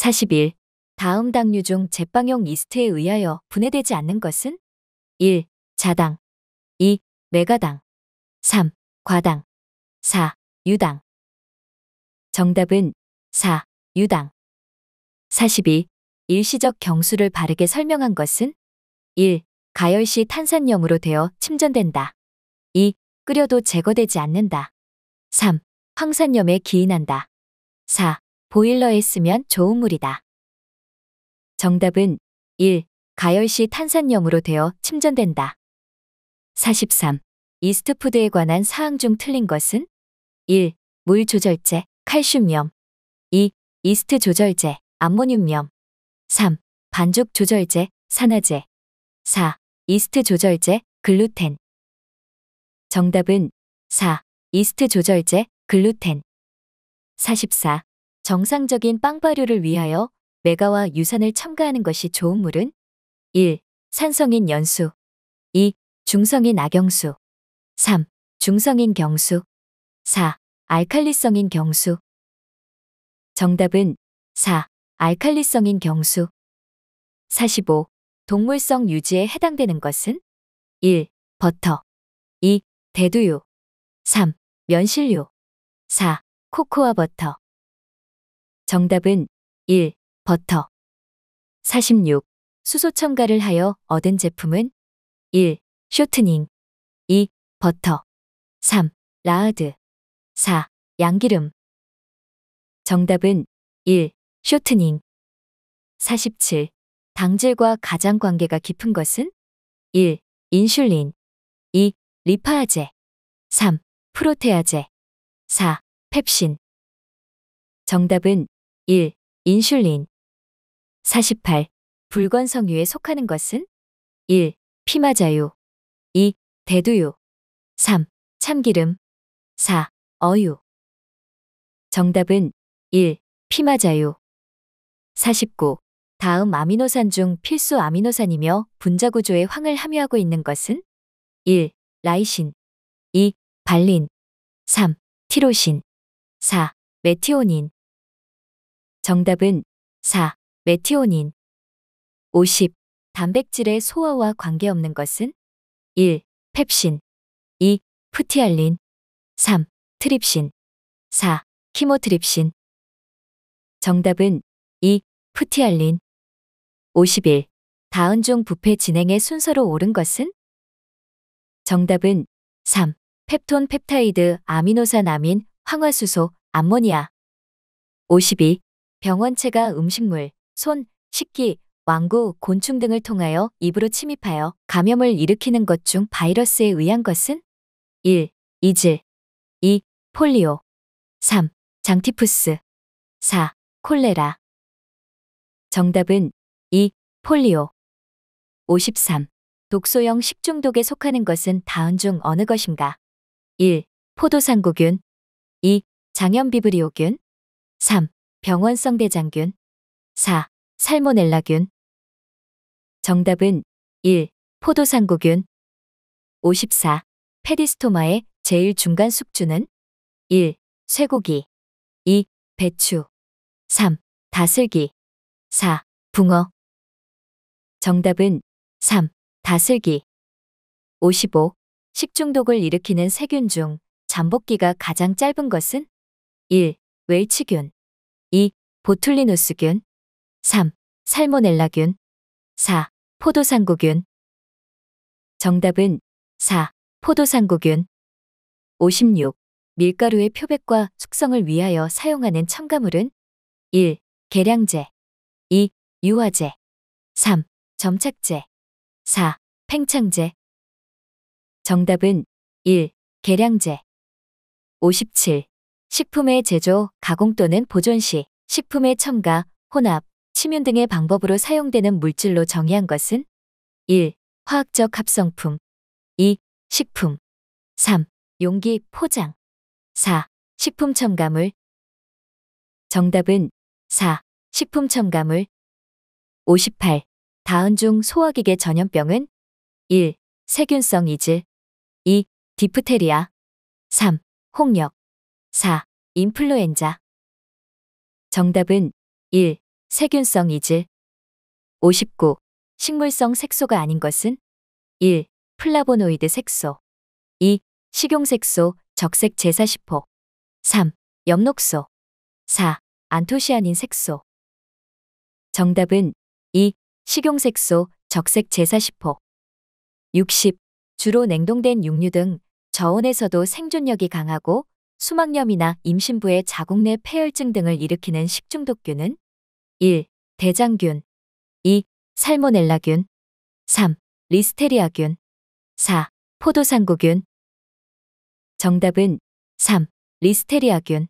4 1 다음 당류 중 제빵형 이스트에 의하여 분해되지 않는 것은 1. 자당 2. 메가당 3. 과당 4. 유당 정답은 4. 유당 42. 일시적 경수를 바르게 설명한 것은 1. 가열 시 탄산염으로 되어 침전된다. 2. 끓여도 제거되지 않는다. 3. 황산염에 기인한다. 4. 보일러에 쓰면 좋은 물이다. 정답은 1. 가열시 탄산염으로 되어 침전된다. 43. 이스트푸드에 관한 사항 중 틀린 것은 1. 물 조절제, 칼슘염 2. 이스트 조절제, 암모늄염 3. 반죽 조절제, 산화제 4. 이스트 조절제, 글루텐 정답은 4. 이스트 조절제, 글루텐 44. 정상적인 빵 발효를 위하여 메가와 유산을 첨가하는 것이 좋은 물은 1. 산성인 연수 2. 중성인 악영수 3. 중성인 경수 4. 알칼리성인 경수 정답은 4. 알칼리성인 경수 45. 동물성 유지에 해당되는 것은 1. 버터 2. 대두유 3. 면실유 4. 코코아 버터 정답은 1. 버터 46. 수소 첨가를 하여 얻은 제품은 1. 쇼트닝 2. 버터 3. 라아드 4. 양기름 정답은 1. 쇼트닝 47. 당질과 가장 관계가 깊은 것은 1. 인슐린 2. 리파아제 3. 프로테아제 4. 펩신 정답은 1. 인슐린 48. 불건성유에 속하는 것은 1. 피마자유 2. 대두유 3. 참기름 4. 어유 정답은 1. 피마자유 49. 다음 아미노산 중 필수 아미노산이며 분자구조에 황을 함유하고 있는 것은 1. 라이신 2. 발린 3. 티로신 4. 메티오닌 정답은 4. 메티오닌 50. 단백질의 소화와 관계없는 것은 1. 펩신 2. 푸티알린 3. 트립신 4. 키모트립신 정답은 2. 푸티알린 51. 다은 종 부패 진행의 순서로 옳은 것은? 정답은 3. 펩톤 펩타이드 아미노산 아민 황화수소 암모니아 52. 병원체가 음식물, 손, 식기, 왕구, 곤충 등을 통하여 입으로 침입하여 감염을 일으키는 것 중 바이러스에 의한 것은 1. 이질 2. 폴리오 3. 장티푸스 4. 콜레라 정답은 2. 폴리오 53. 독소형 식중독에 속하는 것은 다음 중 어느 것인가? 1. 포도상구균 2. 장염비브리오균 3. 병원성 대장균 4. 살모넬라균 정답은 1. 포도상구균 54. 페디스토마의 제일 중간 숙주는 1. 쇠고기 2. 배추 3. 다슬기 4. 붕어 정답은 3. 다슬기 55. 식중독을 일으키는 세균 중 잠복기가 가장 짧은 것은 1. 웰치균 2. 보툴리누스균 3. 살모넬라균 4. 포도상구균 정답은 4. 포도상구균 56. 밀가루의 표백과 숙성을 위하여 사용하는 첨가물은 1. 계량제 2. 유화제 3. 점착제 4. 팽창제 정답은 1. 계량제 57. 식품의 제조, 가공 또는 보존 시 식품의 첨가, 혼합, 침윤 등의 방법으로 사용되는 물질로 정의한 것은 1. 화학적 합성품 2. 식품 3. 용기, 포장 4. 식품 첨가물 정답은 4. 식품 첨가물 58. 다은 중 소화기계 전염병은 1. 세균성 이질 2. 디프테리아 3. 홍역 4. 인플루엔자 정답은 1. 세균성 이질 59. 식물성 색소가 아닌 것은 1. 플라보노이드 색소 2. 식용색소 적색 제40호 3. 엽록소 4. 안토시아닌 색소 정답은 2. 식용색소 적색 제40호 60. 주로 냉동된 육류 등 저온에서도 생존력이 강하고 수막염이나 임신부의 자궁 내 폐혈증 등을 일으키는 식중독균은 1. 대장균 2. 살모넬라균 3. 리스테리아균 4. 포도상구균 정답은 3. 리스테리아균